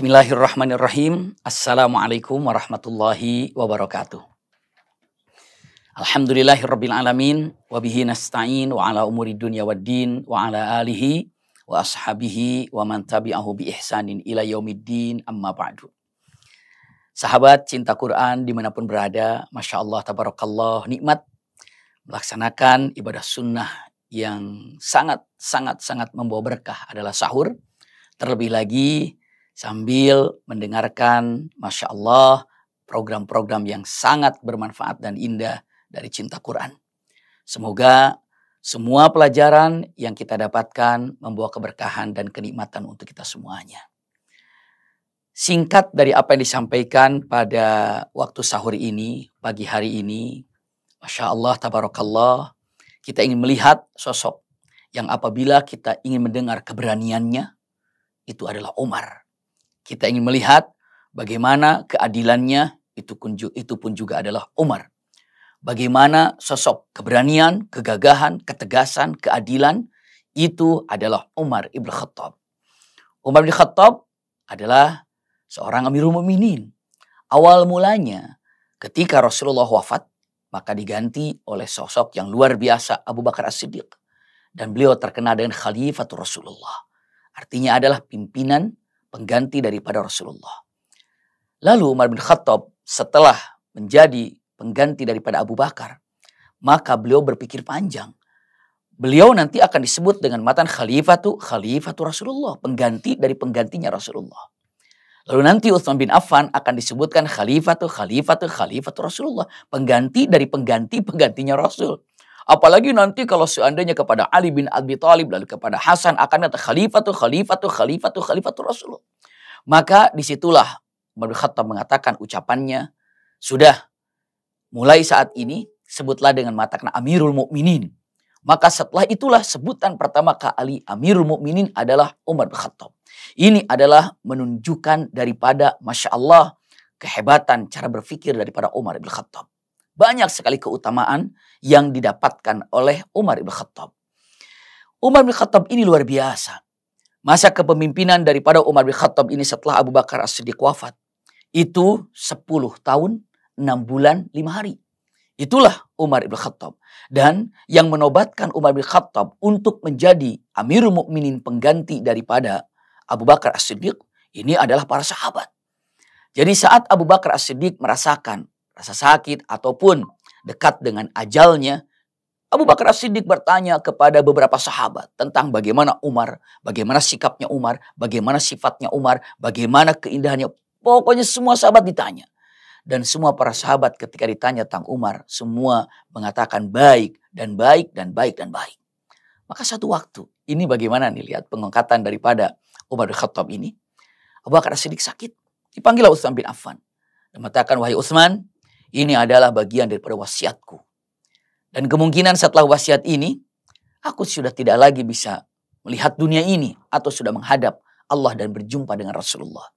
Bismillahirrahmanirrahim. Assalamualaikum warahmatullahi wabarakatuh. Alhamdulillahirabbil alamin wa bihi nasta'in wa ala umuri dunya waddin wa ala alihi wa ashabihi wa man tabi'ahu bi ihsanin ila yaumiddin amma ba'du. Sahabat cinta Quran dimanapun berada, Masya Allah, Tabarakallah, nikmat melaksanakan ibadah sunnah yang sangat, sangat, sangat membawa berkah adalah sahur. Terlebih lagi sambil mendengarkan Masya Allah program-program yang sangat bermanfaat dan indah dari cinta Quran. Semoga semua pelajaran yang kita dapatkan membawa keberkahan dan kenikmatan untuk kita semuanya. Singkat dari apa yang disampaikan pada waktu sahur ini, pagi hari ini, Masya Allah, Tabarakallah, kita ingin melihat sosok yang apabila kita ingin mendengar keberaniannya, itu adalah Umar kita ingin melihat bagaimana keadilannya itu, itu pun juga adalah Umar. Bagaimana sosok keberanian, kegagahan, ketegasan, keadilan itu adalah Umar ibn Khattab. Umar ibn Khattab adalah seorang Amirul Mukminin. Awal mulanya ketika Rasulullah wafat maka diganti oleh sosok yang luar biasa Abu Bakar As-Siddiq dan beliau terkenal dengan Khalifatul Rasulullah. Artinya adalah pimpinan pengganti daripada Rasulullah. Lalu Umar bin Khattab setelah menjadi pengganti daripada Abu Bakar, maka beliau berpikir panjang. Beliau nanti akan disebut dengan matan khalifatu khalifatu Rasulullah, pengganti dari penggantinya Rasulullah. Lalu nanti Utsman bin Affan akan disebutkan khalifatu khalifatu khalifatu Rasulullah, pengganti dari pengganti penggantinya Rasul. Apalagi nanti kalau seandainya kepada Ali bin Abi Thalib lalu kepada Hasan akan kata khalifatul khalifatul khalifatul khalifatul Rasulullah. Maka disitulah Umar Khattab mengatakan ucapannya, sudah mulai saat ini sebutlah dengan matakna Amirul Mukminin. Maka setelah itulah sebutan pertama ke Ali Amirul Mukminin adalah Umar bin Khattab. Ini adalah menunjukkan daripada Masya Allah kehebatan cara berpikir daripada Umar bin Khattab. Banyak sekali keutamaan yang didapatkan oleh Umar Ibn Khattab. Umar Ibn Khattab ini luar biasa. Masa kepemimpinan daripada Umar Ibn Khattab ini setelah Abu Bakar As-Siddiq wafat. Itu 10 tahun, 6 bulan, 5 hari. Itulah Umar Ibn Khattab. Dan yang menobatkan Umar Ibn Khattab untuk menjadi Amirul Mukminin pengganti daripada Abu Bakar As-Siddiq ini adalah para sahabat. Jadi saat Abu Bakar As-Siddiq merasakan rasa sakit, ataupun dekat dengan ajalnya, Abu Bakar As-Siddiq bertanya kepada beberapa sahabat tentang bagaimana Umar, bagaimana sikapnya Umar, bagaimana sifatnya Umar, bagaimana keindahannya. Pokoknya semua sahabat ditanya. Dan semua para sahabat ketika ditanya tentang Umar, semua mengatakan baik dan baik dan baik dan baik. Maka satu waktu, ini bagaimana nih lihat pengangkatan daripada Umar bin Khattab ini. Abu Bakar As-Siddiq sakit, dipanggil Utsman bin Affan. Dan mengatakan, wahai Utsman, ini adalah bagian daripada wasiatku. Dan kemungkinan setelah wasiat ini, aku sudah tidak lagi bisa melihat dunia ini atau sudah menghadap Allah dan berjumpa dengan Rasulullah.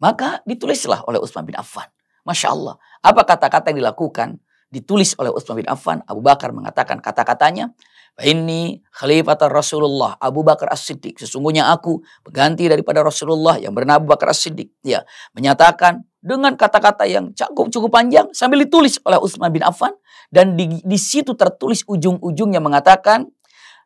Maka ditulislah oleh Utsman bin Affan. Masya Allah. Apa kata-kata yang dilakukan? Ditulis oleh Utsman bin Affan. Abu Bakar mengatakan kata-katanya. Ini khalifat Rasulullah Abu Bakar As-Siddiq. Sesungguhnya aku pengganti daripada Rasulullah yang bernama Abu Bakar As-Siddiq. Ya, menyatakan dengan kata-kata yang cukup cukup panjang sambil ditulis oleh Utsman bin Affan dan di, di situ tertulis ujung-ujungnya mengatakan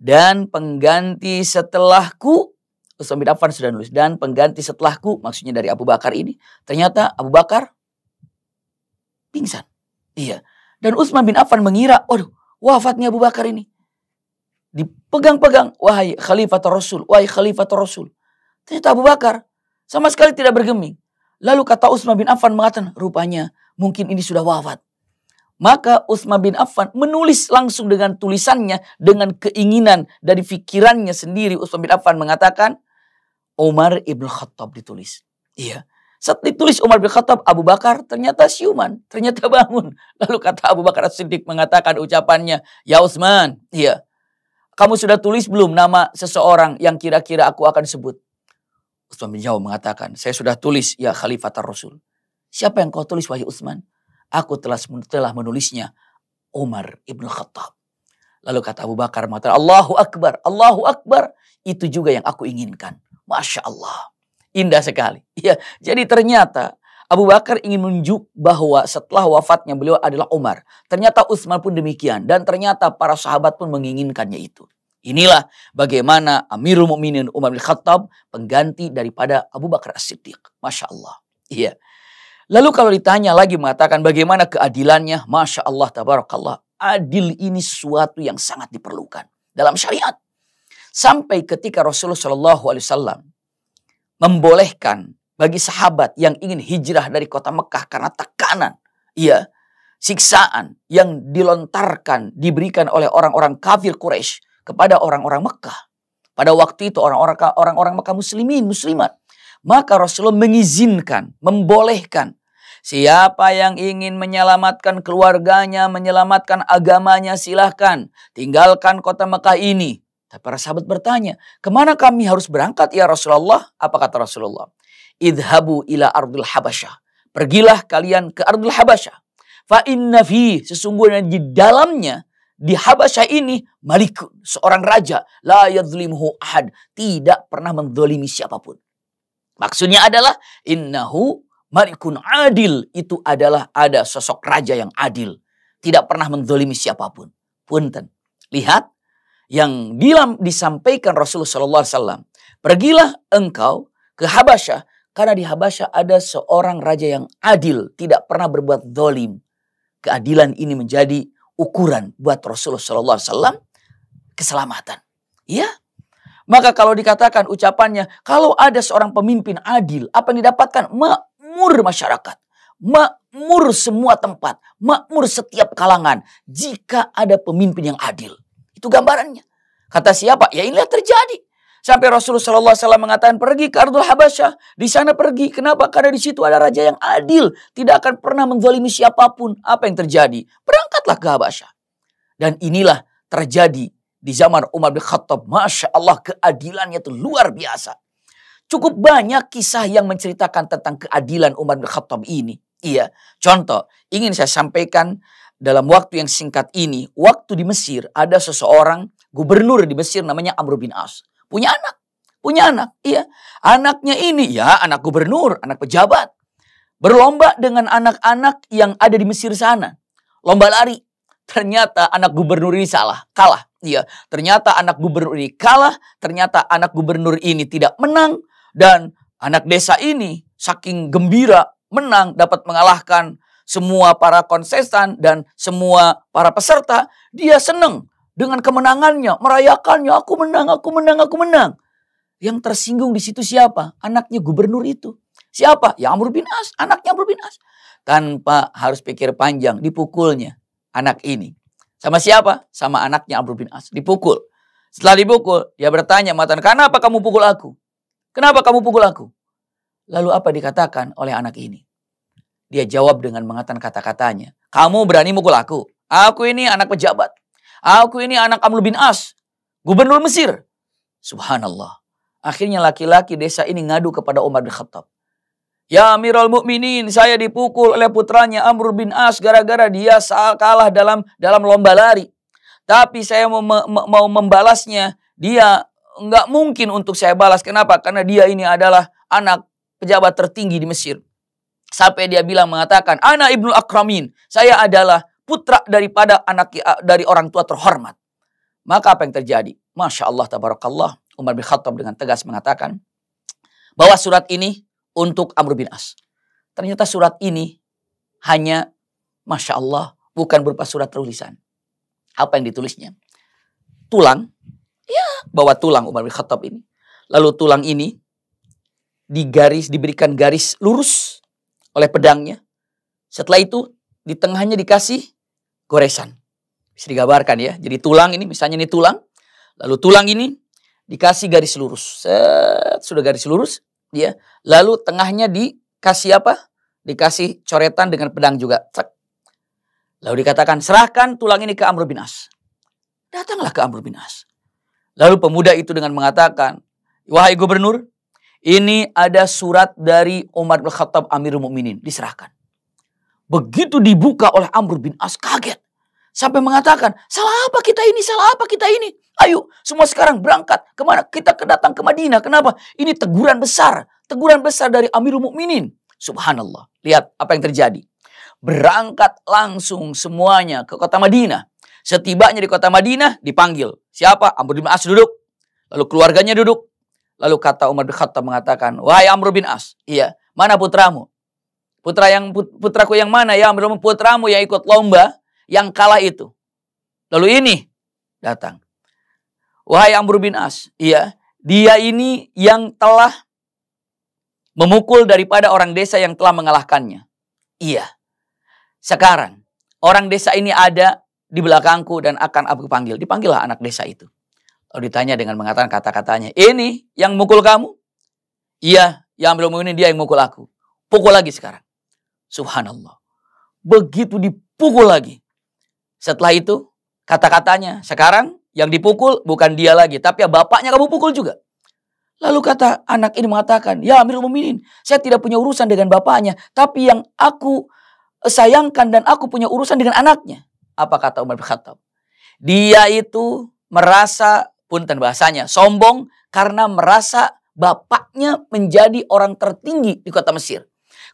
dan pengganti setelahku Utsman bin Affan sudah nulis dan pengganti setelahku maksudnya dari Abu Bakar ini ternyata Abu Bakar pingsan. Iya. Dan Utsman bin Affan mengira, "Waduh, wafatnya Abu Bakar ini." Dipegang-pegang, "Wahai Khalifah Rasul, wahai Khalifah Rasul." Ternyata Abu Bakar sama sekali tidak bergeming. Lalu kata Utsman bin Affan mengatakan, rupanya mungkin ini sudah wafat. Maka Utsman bin Affan menulis langsung dengan tulisannya, dengan keinginan dari pikirannya sendiri. Utsman bin Affan mengatakan, Umar ibn Khattab ditulis. Iya. Saat ditulis Umar bin Khattab, Abu Bakar ternyata siuman, ternyata bangun. Lalu kata Abu Bakar Siddiq mengatakan ucapannya, Ya Utsman, iya. Kamu sudah tulis belum nama seseorang yang kira-kira aku akan sebut? Utsman bin Jauh mengatakan, saya sudah tulis ya Khalifah Rasul. Siapa yang kau tulis wahai Utsman? Aku telah telah menulisnya Umar ibnu Khattab. Lalu kata Abu Bakar mengatakan, Allahu Akbar, Allahu Akbar. Itu juga yang aku inginkan. Masya Allah. Indah sekali. Ya, jadi ternyata Abu Bakar ingin menunjuk bahwa setelah wafatnya beliau adalah Umar. Ternyata Utsman pun demikian. Dan ternyata para sahabat pun menginginkannya itu. Inilah bagaimana Amirul Mukminin Umar bin Khattab pengganti daripada Abu Bakar As-Siddiq. Masya Allah. Iya. Lalu kalau ditanya lagi mengatakan bagaimana keadilannya, Masya Allah tabarakallah. Adil ini suatu yang sangat diperlukan dalam syariat. Sampai ketika Rasulullah Shallallahu Alaihi Wasallam membolehkan bagi sahabat yang ingin hijrah dari kota Mekah karena tekanan, iya, siksaan yang dilontarkan diberikan oleh orang-orang kafir Quraisy kepada orang-orang Mekah. Pada waktu itu orang-orang orang-orang Mekah muslimin, muslimat. Maka Rasulullah mengizinkan, membolehkan Siapa yang ingin menyelamatkan keluarganya, menyelamatkan agamanya silahkan. Tinggalkan kota Mekah ini. Tapi para sahabat bertanya, kemana kami harus berangkat ya Rasulullah? Apa kata Rasulullah? Idhabu ila ardul habasyah. Pergilah kalian ke ardul habasyah. Fa inna fi sesungguhnya di dalamnya di Habasyah ini Malik seorang raja la yadzlimuhu ahad tidak pernah mendzalimi siapapun. Maksudnya adalah innahu malikun adil itu adalah ada sosok raja yang adil tidak pernah mendzalimi siapapun. Punten. Lihat yang dilam disampaikan Rasulullah Sallallahu Alaihi Wasallam. Pergilah engkau ke Habasyah karena di Habasyah ada seorang raja yang adil tidak pernah berbuat dolim. Keadilan ini menjadi ukuran buat Rasulullah SAW Alaihi Wasallam keselamatan. Ya, maka kalau dikatakan ucapannya, kalau ada seorang pemimpin adil, apa yang didapatkan? Makmur masyarakat, makmur semua tempat, makmur setiap kalangan. Jika ada pemimpin yang adil, itu gambarannya. Kata siapa? Ya inilah terjadi. Sampai Rasulullah SAW Alaihi Wasallam mengatakan pergi ke Ardul Habasyah. Di sana pergi. Kenapa? Karena di situ ada raja yang adil, tidak akan pernah menzalimi siapapun. Apa yang terjadi? Berangkatlah ke Habasyah. Dan inilah terjadi di zaman Umar bin Khattab. Masya Allah keadilannya itu luar biasa. Cukup banyak kisah yang menceritakan tentang keadilan Umar bin Khattab ini. Iya, contoh ingin saya sampaikan dalam waktu yang singkat ini. Waktu di Mesir ada seseorang gubernur di Mesir namanya Amr bin As punya anak, punya anak, iya. Anaknya ini ya anak gubernur, anak pejabat. Berlomba dengan anak-anak yang ada di Mesir sana. Lomba lari. Ternyata anak gubernur ini salah, kalah. Iya, ternyata anak gubernur ini kalah, ternyata anak gubernur ini tidak menang dan anak desa ini saking gembira menang dapat mengalahkan semua para konsesan dan semua para peserta, dia seneng dengan kemenangannya, merayakannya, aku menang, aku menang, aku menang. Yang tersinggung di situ siapa? Anaknya gubernur itu. Siapa? Ya Amr bin As, anaknya Amr bin As. Tanpa harus pikir panjang, dipukulnya anak ini. Sama siapa? Sama anaknya Amr bin As, dipukul. Setelah dipukul, dia bertanya, Matan, kenapa kamu pukul aku? Kenapa kamu pukul aku? Lalu apa dikatakan oleh anak ini? Dia jawab dengan mengatakan kata-katanya, kamu berani mukul aku? Aku ini anak pejabat. Aku ini anak Amr bin As, gubernur Mesir. Subhanallah. Akhirnya laki-laki desa ini ngadu kepada Umar bin Khattab. Ya Amirul Mukminin, saya dipukul oleh putranya Amr bin As gara-gara dia kalah dalam dalam lomba lari. Tapi saya mau, mau membalasnya, dia nggak mungkin untuk saya balas. Kenapa? Karena dia ini adalah anak pejabat tertinggi di Mesir. Sampai dia bilang mengatakan, Ana Ibnu Akramin, saya adalah putra daripada anak eh, dari orang tua terhormat. Maka apa yang terjadi? Masya Allah tabarakallah. Umar bin Khattab dengan tegas mengatakan bahwa surat ini untuk Amr bin As. Ternyata surat ini hanya Masya Allah bukan berupa surat tulisan. Apa yang ditulisnya? Tulang. Ya, bawa tulang Umar bin Khattab ini. Lalu tulang ini digaris, diberikan garis lurus oleh pedangnya. Setelah itu di tengahnya dikasih goresan. Bisa digambarkan ya. Jadi tulang ini, misalnya ini tulang. Lalu tulang ini dikasih garis lurus. Set, sudah garis lurus. ya. Lalu tengahnya dikasih apa? Dikasih coretan dengan pedang juga. Cek. Lalu dikatakan, serahkan tulang ini ke Amr bin As. Datanglah ke Amr bin As. Lalu pemuda itu dengan mengatakan, Wahai gubernur, ini ada surat dari Umar bin Khattab Amirul Mukminin diserahkan. Begitu dibuka oleh Amr bin As kaget. Sampai mengatakan, salah apa kita ini, salah apa kita ini. Ayo, semua sekarang berangkat. Kemana? Kita kedatang ke Madinah. Kenapa? Ini teguran besar. Teguran besar dari Amirul Mukminin. Subhanallah. Lihat apa yang terjadi. Berangkat langsung semuanya ke kota Madinah. Setibanya di kota Madinah dipanggil. Siapa? Amr bin As duduk. Lalu keluarganya duduk. Lalu kata Umar bin Khattab mengatakan, Wahai Amr bin As, iya, mana putramu? Putra yang putraku yang mana ya? Belum putramu yang ikut lomba yang kalah itu. Lalu ini datang. Wahai Amr bin As, iya, dia ini yang telah memukul daripada orang desa yang telah mengalahkannya. Iya. Sekarang orang desa ini ada di belakangku dan akan aku panggil. Dipanggillah anak desa itu. Lalu ditanya dengan mengatakan kata-katanya, ini yang mukul kamu? Iya, yang belum ini dia yang mukul aku. Pukul lagi sekarang. Subhanallah. Begitu dipukul lagi. Setelah itu kata-katanya sekarang yang dipukul bukan dia lagi tapi ya bapaknya kamu pukul juga. Lalu kata anak ini mengatakan, "Ya Amirul Muminin, saya tidak punya urusan dengan bapaknya, tapi yang aku sayangkan dan aku punya urusan dengan anaknya." Apa kata Umar bin Khattab? Dia itu merasa punten bahasanya sombong karena merasa bapaknya menjadi orang tertinggi di kota Mesir.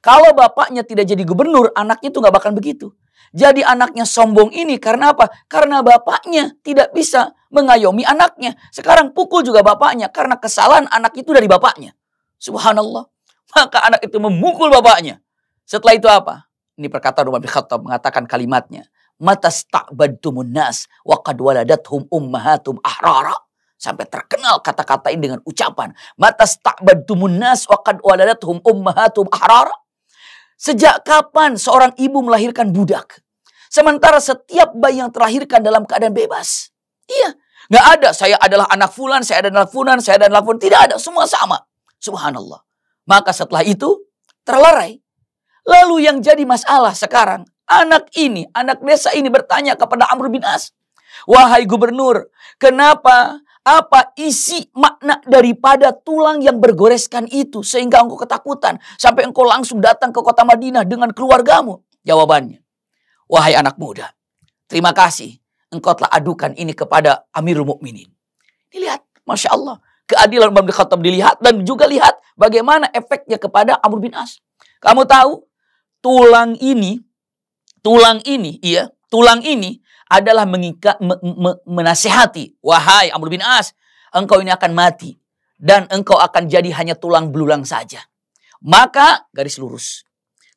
Kalau bapaknya tidak jadi gubernur, anaknya itu nggak bakal begitu. Jadi anaknya sombong ini karena apa? Karena bapaknya tidak bisa mengayomi anaknya. Sekarang pukul juga bapaknya karena kesalahan anak itu dari bapaknya. Subhanallah. Maka anak itu memukul bapaknya. Setelah itu apa? Ini perkataan Umar bin Khattab mengatakan kalimatnya. Matasta'badtumun nas wa qad waladathum ummahatum ahrara. Sampai terkenal kata-kata ini dengan ucapan. Matasta'badtumun nas wa qad waladathum ummahatum ahrara. Sejak kapan seorang ibu melahirkan budak? Sementara setiap bayi yang terlahirkan dalam keadaan bebas. Iya. Gak ada, saya adalah anak fulan, saya adalah fulan, saya adalah fulan. Tidak ada, semua sama. Subhanallah. Maka setelah itu, terlarai. Lalu yang jadi masalah sekarang, anak ini, anak desa ini bertanya kepada Amr bin As. Wahai gubernur, kenapa apa isi makna daripada tulang yang bergoreskan itu sehingga engkau ketakutan sampai engkau langsung datang ke kota Madinah dengan keluargamu? Jawabannya, wahai anak muda, terima kasih engkau telah adukan ini kepada Amirul Mukminin. Dilihat, masya Allah, keadilan Umar bin Khattab dilihat dan juga lihat bagaimana efeknya kepada Amr bin As. Kamu tahu, tulang ini, tulang ini, iya, tulang ini adalah mengika, me, me, menasehati, wahai Amr bin As, engkau ini akan mati dan engkau akan jadi hanya tulang belulang saja. Maka garis lurus.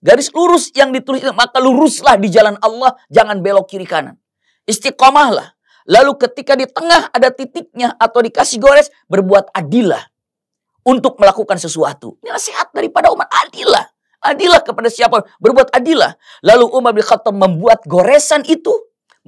Garis lurus yang ditulis maka luruslah di jalan Allah, jangan belok kiri kanan. Istiqomahlah. Lalu ketika di tengah ada titiknya atau dikasih gores, berbuat adilah untuk melakukan sesuatu. Ini nasihat daripada umat adilah. Adilah kepada siapa? Berbuat adilah. Lalu Umar bin Khattab membuat goresan itu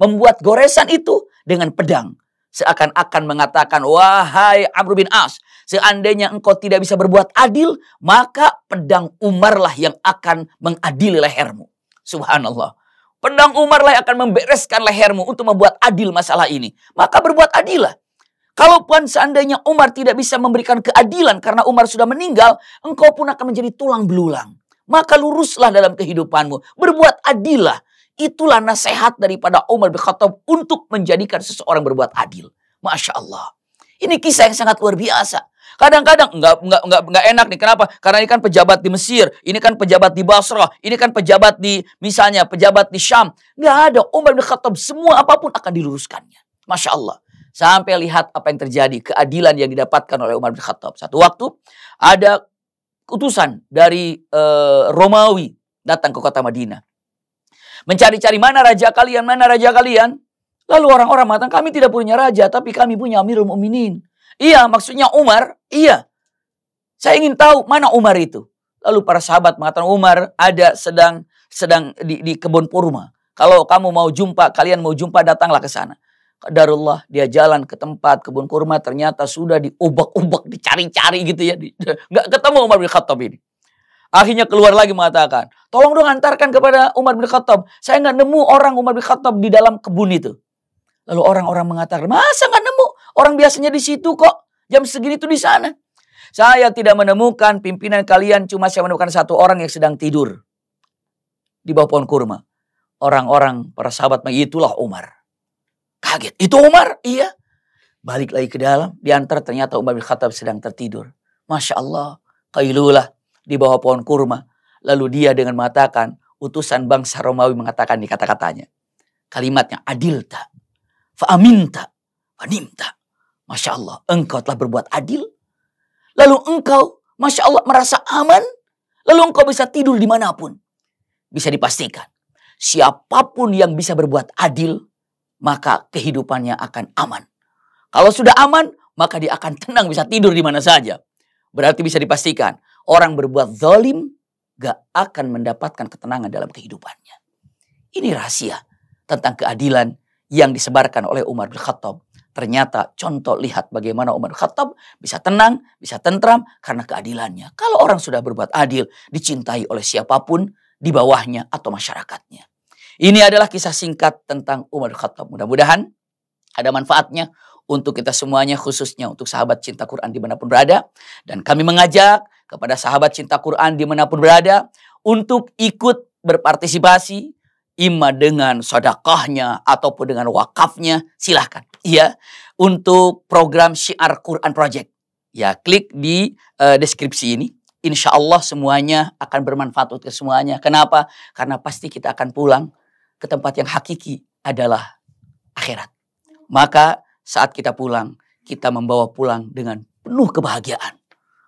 membuat goresan itu dengan pedang. Seakan-akan mengatakan, wahai Amr bin As, seandainya engkau tidak bisa berbuat adil, maka pedang Umarlah yang akan mengadili lehermu. Subhanallah. Pedang Umarlah yang akan membereskan lehermu untuk membuat adil masalah ini. Maka berbuat adillah. Kalaupun seandainya Umar tidak bisa memberikan keadilan karena Umar sudah meninggal, engkau pun akan menjadi tulang belulang. Maka luruslah dalam kehidupanmu. Berbuat adillah. Itulah nasihat daripada Umar bin Khattab untuk menjadikan seseorang berbuat adil. Masya Allah. Ini kisah yang sangat luar biasa. Kadang-kadang nggak nggak nggak nggak enak nih. Kenapa? Karena ini kan pejabat di Mesir, ini kan pejabat di Basrah, ini kan pejabat di misalnya pejabat di Syam. Nggak ada Umar bin Khattab semua apapun akan diluruskannya. Masya Allah. Sampai lihat apa yang terjadi, keadilan yang didapatkan oleh Umar bin Khattab. Satu waktu ada utusan dari uh, Romawi datang ke kota Madinah. Mencari-cari mana raja kalian, mana raja kalian. Lalu orang-orang mengatakan kami tidak punya raja tapi kami punya Amirul Muminin. Iya, maksudnya Umar. Iya. Saya ingin tahu mana Umar itu. Lalu para sahabat mengatakan Umar ada sedang sedang di, di kebun kurma. Kalau kamu mau jumpa, kalian mau jumpa datanglah ke sana. Kadarullah dia jalan ke tempat kebun kurma ternyata sudah diubek-ubek, dicari-cari gitu ya. Nggak ketemu Umar bin Khattab ini. Akhirnya keluar lagi mengatakan, tolong dong antarkan kepada Umar bin Khattab. Saya nggak nemu orang Umar bin Khattab di dalam kebun itu. Lalu orang-orang mengatakan, masa nggak nemu? Orang biasanya di situ kok. Jam segini tuh di sana. Saya tidak menemukan pimpinan kalian, cuma saya menemukan satu orang yang sedang tidur. Di bawah pohon kurma. Orang-orang, para sahabat, itulah Umar. Kaget, itu Umar? Iya. Balik lagi ke dalam, diantar ternyata Umar bin Khattab sedang tertidur. Masya Allah, kailulah di bawah pohon kurma. Lalu dia dengan mengatakan, utusan bangsa Romawi mengatakan di kata-katanya. Kalimatnya, adil adilta, fa'aminta, fa'nimta. Masya Allah, engkau telah berbuat adil. Lalu engkau, Masya Allah, merasa aman. Lalu engkau bisa tidur dimanapun. Bisa dipastikan, siapapun yang bisa berbuat adil, maka kehidupannya akan aman. Kalau sudah aman, maka dia akan tenang bisa tidur di mana saja. Berarti bisa dipastikan, Orang berbuat zalim gak akan mendapatkan ketenangan dalam kehidupannya. Ini rahasia tentang keadilan yang disebarkan oleh Umar bin Khattab. Ternyata contoh lihat bagaimana Umar bin Khattab bisa tenang, bisa tentram karena keadilannya. Kalau orang sudah berbuat adil, dicintai oleh siapapun di bawahnya atau masyarakatnya. Ini adalah kisah singkat tentang Umar bin Khattab. Mudah-mudahan ada manfaatnya untuk kita semuanya khususnya untuk sahabat cinta Quran dimanapun berada. Dan kami mengajak kepada sahabat cinta Quran dimanapun berada untuk ikut berpartisipasi ima dengan sodakahnya ataupun dengan wakafnya silahkan ya untuk program syiar Quran Project ya klik di uh, deskripsi ini insya Allah semuanya akan bermanfaat untuk semuanya kenapa karena pasti kita akan pulang ke tempat yang hakiki adalah akhirat maka saat kita pulang kita membawa pulang dengan penuh kebahagiaan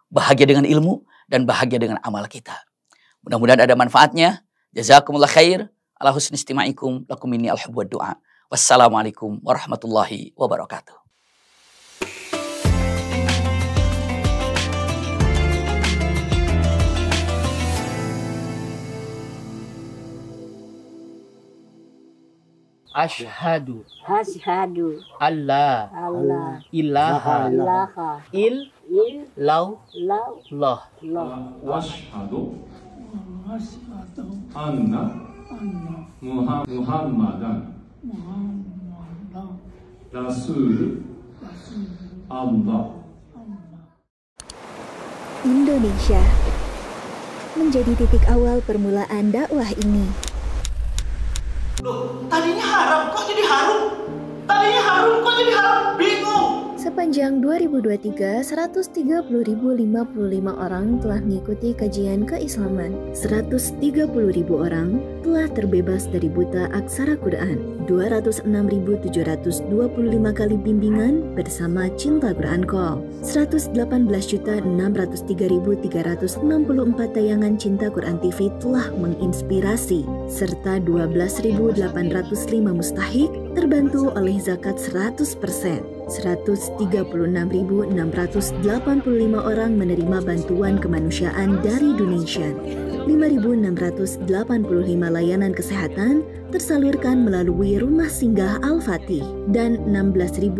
bahagia dengan ilmu, dan bahagia dengan amal kita. Mudah-mudahan ada manfaatnya. Jazakumullah khair. Ala husni istima'ikum. Lakum ini al doa. Wassalamualaikum warahmatullahi wabarakatuh. Ashadu Ashadu Allah Allah Ilaha Ilaha Il lau lau loh loh washhadu anna muhammadan rasul Allah Indonesia menjadi titik awal permulaan dakwah ini. Loh, tadinya harap kok jadi harum? Tadinya harum kok jadi haram? Bingung. Sepanjang 2023, 130.055 orang telah mengikuti kajian keislaman, 130.000 orang telah terbebas dari buta aksara Quran, 206.725 kali bimbingan bersama Cinta Quran Call, 118.603.364 tayangan Cinta Quran TV telah menginspirasi, serta 12.805 mustahik terbantu oleh zakat 100%. 136.685 orang menerima bantuan kemanusiaan dari Indonesia. 5.685 layanan kesehatan tersalurkan melalui rumah singgah Al-Fatih dan 16.237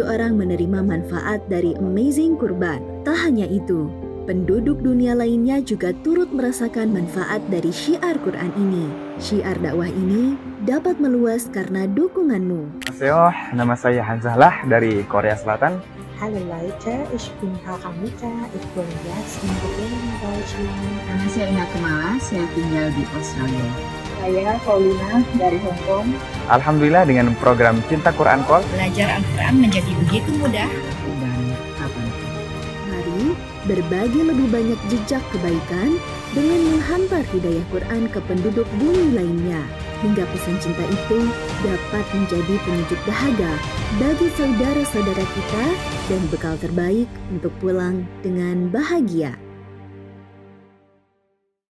orang menerima manfaat dari Amazing Kurban. Tak hanya itu, penduduk dunia lainnya juga turut merasakan manfaat dari syiar Quran ini. Syiar dakwah ini dapat meluas karena dukunganmu. Halo, nama saya Hanzahlah dari Korea Selatan. Halo Leute, ich bin Haramika, ich bin jetzt in Berlin, Deutschland. Nama saya Ina Kemala, saya tinggal di Australia. Saya Paulina dari Hong Kong. Alhamdulillah dengan program Cinta Quran Call. Belajar Al-Quran menjadi begitu mudah. Dan Mari berbagi lebih banyak jejak kebaikan dengan menghantar hidayah Quran ke penduduk bumi lainnya hingga pesan cinta itu dapat menjadi penunjuk dahaga bagi saudara-saudara kita dan bekal terbaik untuk pulang dengan bahagia.